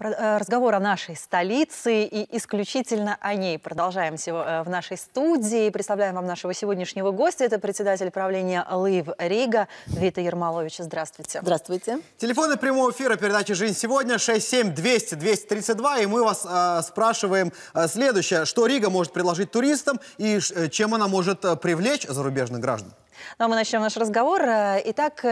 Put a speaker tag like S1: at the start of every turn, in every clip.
S1: Э, разговор о нашей столице и исключительно о ней. Продолжаем э, в нашей студии. Представляем вам нашего сегодняшнего гостя. Это председатель правления ЛИВ Рига Вита Ермолович. Здравствуйте. Здравствуйте.
S2: Телефоны прямого эфира передачи «Жизнь сегодня» 67-200-232. И мы вас э, спрашиваем э, следующее. Что Рига может предложить туристам и э, чем она может привлечь зарубежных граждан?
S1: Ну а мы начнем наш разговор. Итак,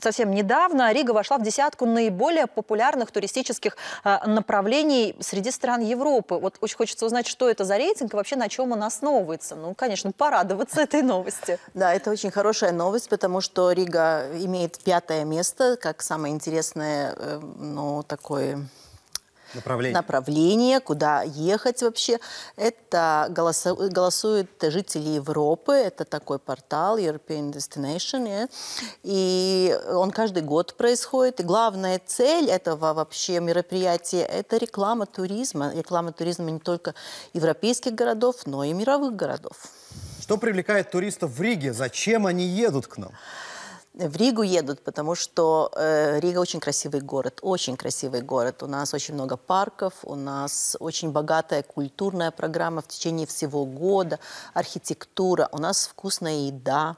S1: совсем недавно Рига вошла в десятку наиболее популярных туристических а, направлений среди стран Европы. Вот очень хочется узнать, что это за рейтинг и вообще на чем он основывается. Ну, конечно, порадоваться этой
S3: новости. Да, это очень хорошая новость, потому что Рига имеет пятое место как самое интересное, э, ну, такое направление, направление куда ехать вообще. Это голосу, голосуют жители Европы, это такой портал European Destination, yeah? и он каждый год происходит. И главная цель этого вообще мероприятия – это реклама туризма. Реклама туризма не только европейских городов, но и мировых городов.
S2: Что привлекает туристов
S3: в Риге? Зачем они едут к нам? в Ригу едут, потому что э, Рига очень красивый город, очень красивый город. У нас очень много парков, у нас очень богатая культурная программа в течение всего года, архитектура, у нас вкусная еда.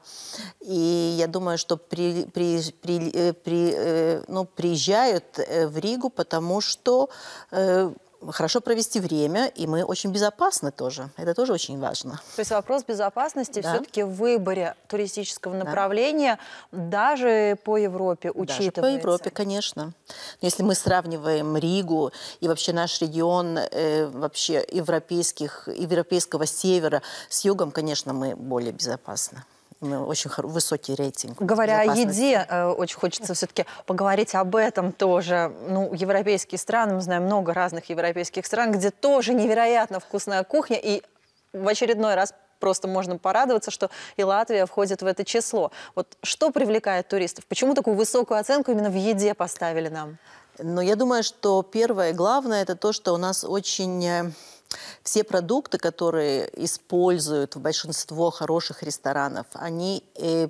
S3: И я думаю, что при, при, при, э, при, э, ну, приезжают э, в Ригу, потому что э, хорошо провести время, и мы очень безопасны тоже. Это тоже очень важно.
S1: То есть вопрос безопасности да. все-таки в
S3: выборе туристического направления да. даже по Европе учитывается? Даже по Европе, конечно. Но если мы сравниваем Ригу и вообще наш регион э, вообще европейских, европейского севера с югом, конечно, мы более безопасны очень высокий рейтинг. Говоря о еде,
S1: э, очень хочется все-таки поговорить об этом тоже. Ну, европейские страны, мы знаем много разных европейских стран, где тоже невероятно вкусная кухня, и в очередной раз просто можно порадоваться, что и Латвия входит в это число. Вот что привлекает туристов? Почему такую высокую оценку именно в еде
S3: поставили нам? Но ну, я думаю, что первое и главное это то, что у нас очень э, все продукты, которые используют в большинство хороших ресторанов, они э,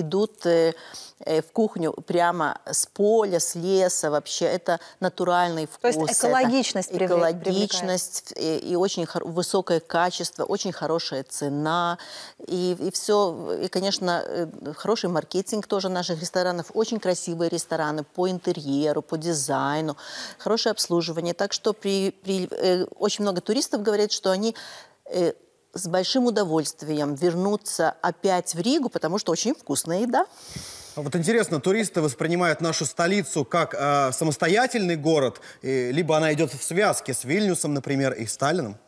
S3: идут э, э, в кухню прямо с поля, с леса вообще. Это натуральный вкус. То есть экологичность это Экологичность привлекает. и, очень высокое качество, очень хорошая цена. И, и все, и, конечно, э, хороший маркетинг тоже наших ресторанов. Очень красивые рестораны по интерьеру, по дизайну, хорошее обслуживание. Так что при, при, очень много туристов говорят, что они с большим удовольствием вернуться опять в Ригу, потому что очень вкусная еда.
S2: А вот интересно, туристы воспринимают нашу столицу как э, самостоятельный город, и, либо она идет в связке с Вильнюсом, например, и Сталином?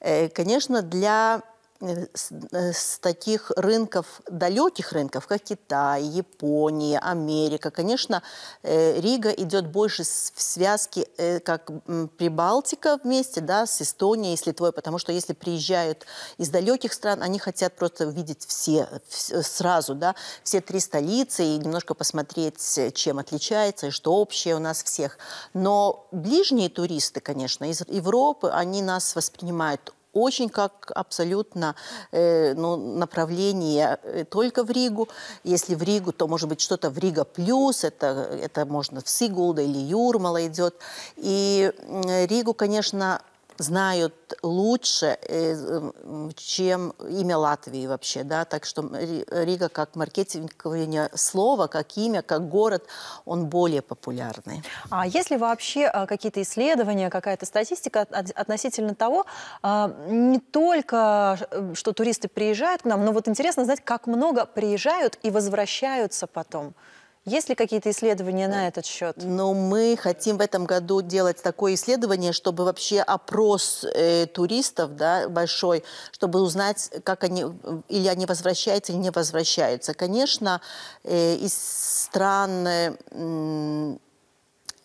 S2: Э, конечно, для Э, с таких
S3: рынков, далеких рынков, как Китай, Япония, Америка. Конечно, э, Рига идет больше в связке, э, как Прибалтика вместе, да, с Эстонией, с Литвой, потому что если приезжают из далеких стран, они хотят просто увидеть все, сразу, да, все три столицы и немножко посмотреть, чем отличается и что общее у нас всех. Но ближние туристы, конечно, из Европы, они нас воспринимают очень как абсолютно э, ну, направление э, только в Ригу. Если в Ригу, то может быть что-то в Рига плюс, это, это можно в Сигулда или Юрмала идет. И Ригу, конечно, знают лучше, э, чем имя Латвии вообще, да, так что Рига как маркетинговое слово, как имя, как город, он более популярный.
S1: А есть ли вообще а, какие-то исследования, какая-то статистика относительно того, а, не только, э, что туристы приезжают к нам, но вот интересно знать, как много приезжают и возвращаются потом? Есть ли какие-то исследования
S3: на э, этот счет? Но ну, мы хотим в этом году делать такое исследование, чтобы вообще опрос э, туристов да, большой, чтобы узнать, как они, или они возвращаются, или не возвращаются. Конечно, э, из стран... Э,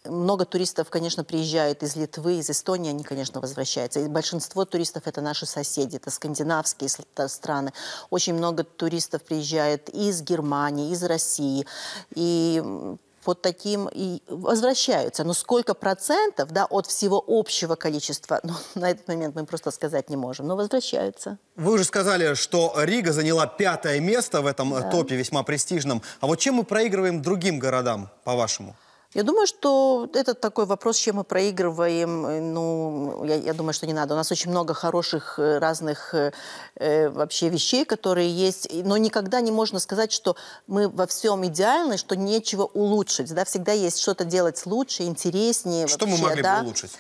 S3: много туристов, конечно, приезжают из Литвы, из Эстонии, они, конечно, возвращаются. И большинство туристов это наши соседи, это скандинавские э, страны. Очень много туристов приезжает из Германии, из России. И вот таким и возвращаются. Но сколько процентов да, от всего общего количества, ну, на этот момент мы просто сказать не можем, но возвращаются.
S2: Вы уже сказали, что Рига заняла пятое место в этом э, да. топе весьма престижном. А вот чем мы проигрываем другим городам, по-вашему?
S3: Я думаю, что это такой вопрос, чем мы проигрываем. Э, ну, я, я думаю, что не надо. У нас очень много хороших э, разных э, э, вообще вещей, которые есть. Но никогда не можно сказать, что мы во всем идеальны, что нечего улучшить. Да? Всегда есть что-то делать лучше, интереснее. Что вообще, мы могли да? бы улучшить?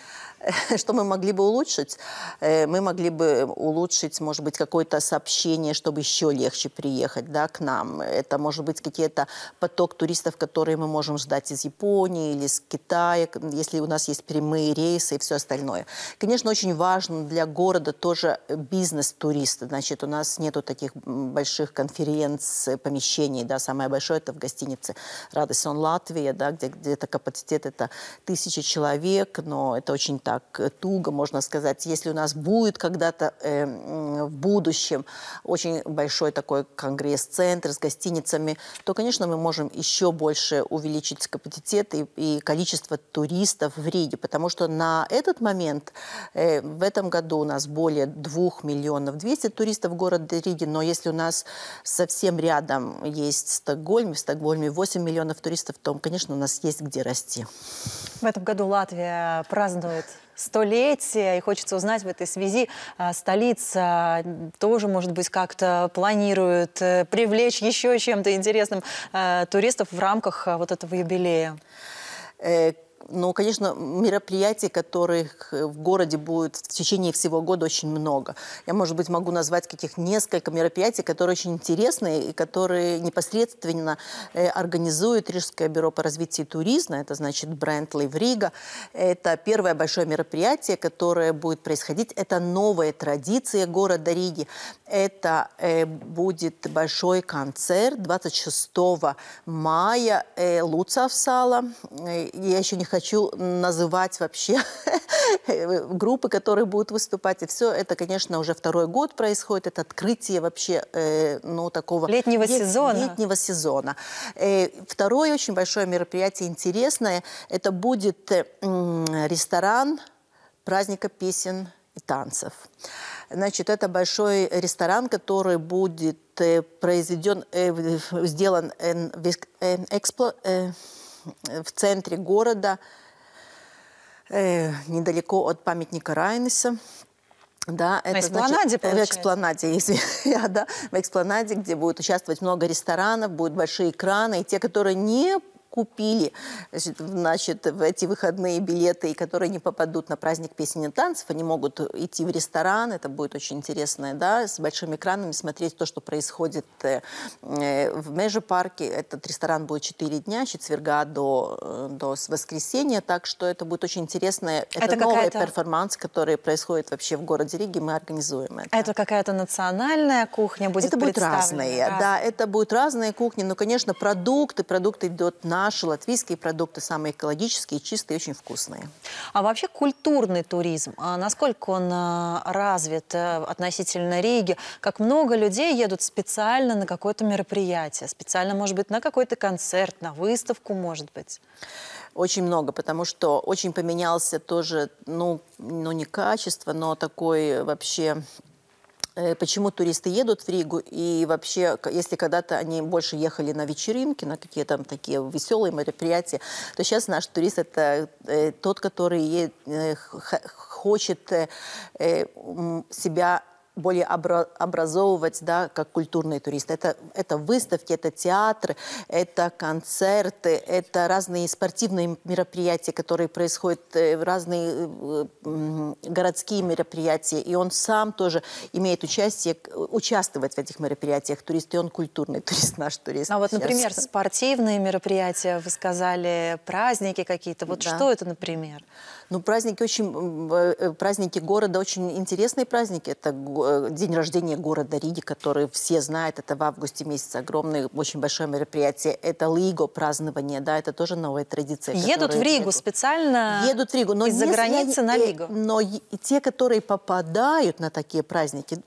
S3: что мы могли бы улучшить? Э, мы могли бы э, улучшить, может быть, какое-то сообщение, чтобы еще легче приехать да, к нам. Это, может быть, какие-то поток туристов, которые мы можем ждать из Японии или из Китая, если у нас есть прямые рейсы и все остальное. Конечно, очень важно для города тоже э, бизнес-туриста. Значит, у нас нету таких больших конференц, помещений. Да, самое большое это в гостинице «Радость он Латвия», да, где где-то капацитет это тысячи человек, но это очень так так э, туго, можно сказать, если у нас будет когда-то э, в будущем очень большой такой конгресс-центр с гостиницами, то, конечно, мы можем еще больше увеличить капацитет и, и количество туристов в Риге, потому что на этот момент э, в этом году у нас более 2 миллионов 200 туристов в города Риге. но если у нас совсем рядом есть Стокгольм, в Стокгольме 8 миллионов туристов, то, конечно, у нас есть где расти.
S1: В этом году Латвия празднует столетия, и хочется узнать в этой связи, а, столица тоже, может быть, как-то планирует э, привлечь еще чем-то интересным э, туристов в рамках э, вот этого юбилея?
S3: Но, конечно, мероприятий, которых э, в городе будет в течение всего года очень много. Я, может быть, могу назвать каких несколько мероприятий, которые очень интересные и которые непосредственно э, организует Рижское бюро по развитию туризма. Это значит бренд Леврига. Это первое большое мероприятие, которое будет происходить. Это новая традиция города Риги. Это э, будет большой концерт 26 мая в Луцавсала. Я еще не хочу называть вообще группы, которые будут выступать. И все это, конечно, уже второй год происходит. Это открытие вообще, э, ну, такого... Летнего лет, сезона. Летнего сезона. Э, второе очень большое мероприятие, интересное, это будет э, ресторан праздника песен и танцев. Значит, это большой ресторан, который будет э, произведен, сделан эксплуатацией в центре города, э, недалеко от памятника Райнеса. Да, это на э, экспланаде, значит, В экспланаде, извини, да, в экспланаде, где будет участвовать много ресторанов, будут большие экраны, и те, которые не купили значит, в эти выходные билеты, и которые не попадут на праздник песен и танцев, они могут идти в ресторан, это будет очень интересно, да, с большим экраном смотреть то, что происходит э, э, в Межепарке. Этот ресторан будет 4 дня, с четверга до, э, до воскресенья, так что это будет очень интересно. Это, это новый перформанс, который происходит вообще в городе Риге, мы организуем это.
S1: Это какая-то национальная кухня будет Это будет разные, да. да,
S3: это будут разные кухни, но, конечно, продукты, продукты идут на наши латвийские продукты самые экологические, чистые, очень вкусные. А вообще культурный туризм, а насколько
S1: он а, развит э, относительно Риги? Как много людей едут специально на какое-то мероприятие, специально, может быть, на какой-то концерт, на выставку, может быть?
S3: Очень много, потому что очень поменялся тоже, ну, ну не качество, но такой вообще Э, почему туристы едут в Ригу, и вообще, если когда-то они больше ехали на вечеринки, на какие там такие веселые мероприятия, то сейчас наш турист – это э, тот, который э, хочет себя более образовывать, да, как культурный турист. Это, это выставки, это театры, это концерты, это разные спортивные мероприятия, которые происходят, э, разные э, городские мероприятия. И он сам тоже имеет участие, участвовет в этих мероприятиях. Турист, и он культурный турист, наш турист. А вот, сейчас. например,
S1: спортивные мероприятия, вы сказали,
S3: праздники какие-то. Вот да. что это, например? Ну, праздники очень... Э, э, праздники города очень интересные праздники. Это э, день рождения города Риги, который все знают. Это в августе месяце огромное, очень большое мероприятие. Это Лиго празднование, да, это тоже новая традиция. Едут в Ригу идут.
S1: специально? Едут в Ригу. Но из-за границы на Лигу?
S3: Но и те, которые попадают на такие праздники,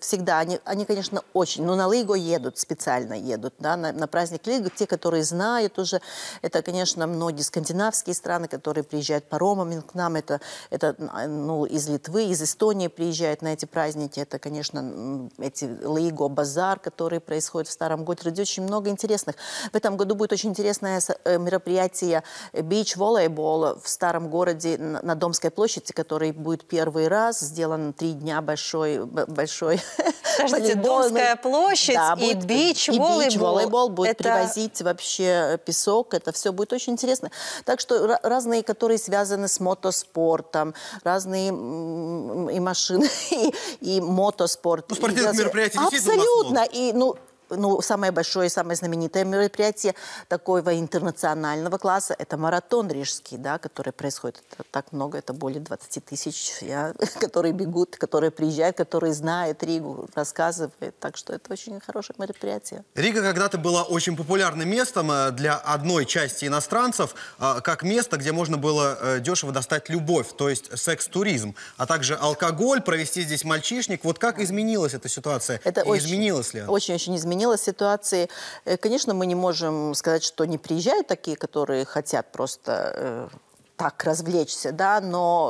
S3: всегда, они, они, конечно, очень... Но ну, на Лигу едут, специально едут, да, на, на праздник Лигу. Те, которые знают уже, это, конечно, многие скандинавские страны, которые приезжают паромами Равин к нам, это, это ну, из Литвы, из Эстонии приезжают на эти праздники. Это, конечно, эти Лаиго базар, который происходит в Старом Готриде. Очень много интересных. В этом году будет очень интересное э, мероприятие бич-волейбол в Старом Городе на Домской площади, который будет первый раз. Сделан три дня большой, большой
S1: Подождите, Домская
S3: площадь да, и бич-волейбол. бич-волейбол будет это... привозить вообще э, песок. Это все будет очень интересно. Так что разные, которые связаны с мотоспортом, разные и машины, и, и мотоспорт. Ну, спортивных мероприятий Абсолютно. И, ну, ну, самое большое, самое знаменитое мероприятие такого интернационального класса – это маратон рижский, да, который происходит это так много, это более 20 тысяч, я, которые бегут, которые приезжают, которые знают Ригу, рассказывают. Так что это очень хорошее мероприятие.
S2: Рига когда-то была очень популярным местом э, для одной части иностранцев, э, как место, где можно было э, дешево достать любовь, то есть секс-туризм, а также алкоголь, провести здесь мальчишник. Вот как изменилась эта ситуация? Это очень, изменилось ли?
S3: Очень-очень изменилось изменилась ситуация. Э, конечно, мы не можем сказать, что не приезжают такие, которые хотят просто э, так развлечься, да, но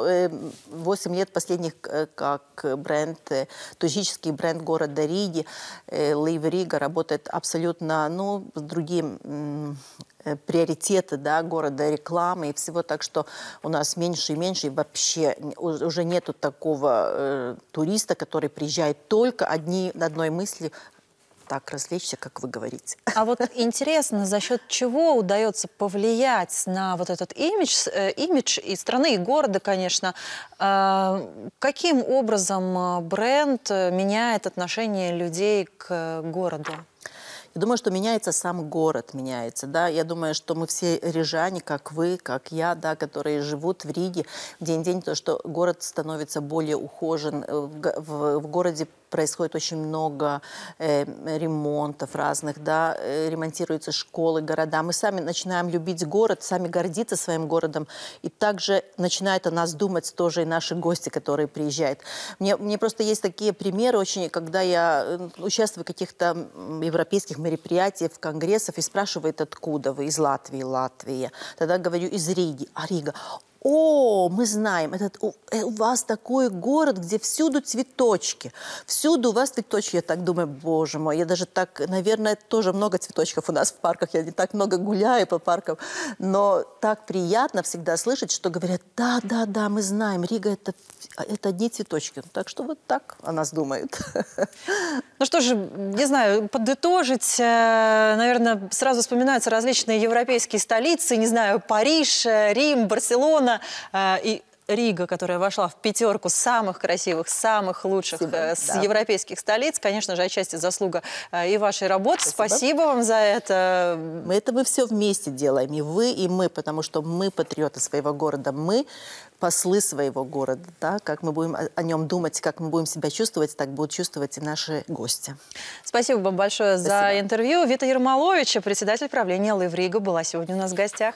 S3: 8 э, лет последних как бренд, туристический бренд города Риги, Лейв Рига работает абсолютно, ну, с другим приоритеты да, города, рекламы и всего, так что у нас меньше и меньше, и вообще уже нету такого э, туриста, который приезжает только одни, одной мысли так развлечься, как вы говорите.
S1: А вот интересно, за счет чего удается повлиять на вот этот имидж, э, имидж и страны, и города, конечно. Э,
S3: каким образом э, бренд э, меняет отношение людей к городу? Я думаю, что меняется сам город, меняется, да. Я думаю, что мы все рижане, как вы, как я, да, которые живут в Риге день-день, то, что город становится более ухожен, э, в, в, в городе происходит очень много э, ремонтов разных, да, э, ремонтируются школы, города. Мы сами начинаем любить город, сами гордиться своим городом. И также начинают о нас думать тоже и наши гости, которые приезжают. Мне, мне просто есть такие примеры очень, когда я э, участвую в каких-то европейских мероприятиях, конгрессах и спрашивают, откуда вы, из Латвии, Латвия. Тогда говорю, из Риги. А Рига, о, мы знаем, этот, у, э, у вас такой город, где всюду цветочки, всюду у вас цветочки. Я так думаю, боже мой, я даже так, наверное, тоже много цветочков у нас в парках, я не так много гуляю по паркам, но так приятно всегда слышать, что говорят, да, да, да, мы знаем, Рига это, это одни цветочки. Ну, так что вот так о нас думают. Ну что же, не знаю,
S1: подытожить, э, наверное, сразу вспоминаются различные европейские столицы, не знаю, Париж, э, Рим, Барселона, сезона. Э, и Рига, которая вошла в пятерку самых красивых, самых лучших Спасибо, э, с да. европейских столиц. Конечно же, отчасти заслуга э, и вашей
S3: работы. Спасибо. Спасибо вам за это. Мы это мы все вместе делаем, и вы, и мы, потому что мы патриоты своего города, мы послы своего города, да, как мы будем о нем думать, как мы будем себя чувствовать, так будут чувствовать и наши гости. Спасибо вам большое
S1: Спасибо. за интервью. Вита Ермоловича, председатель правления Леврига, была сегодня у нас в гостях.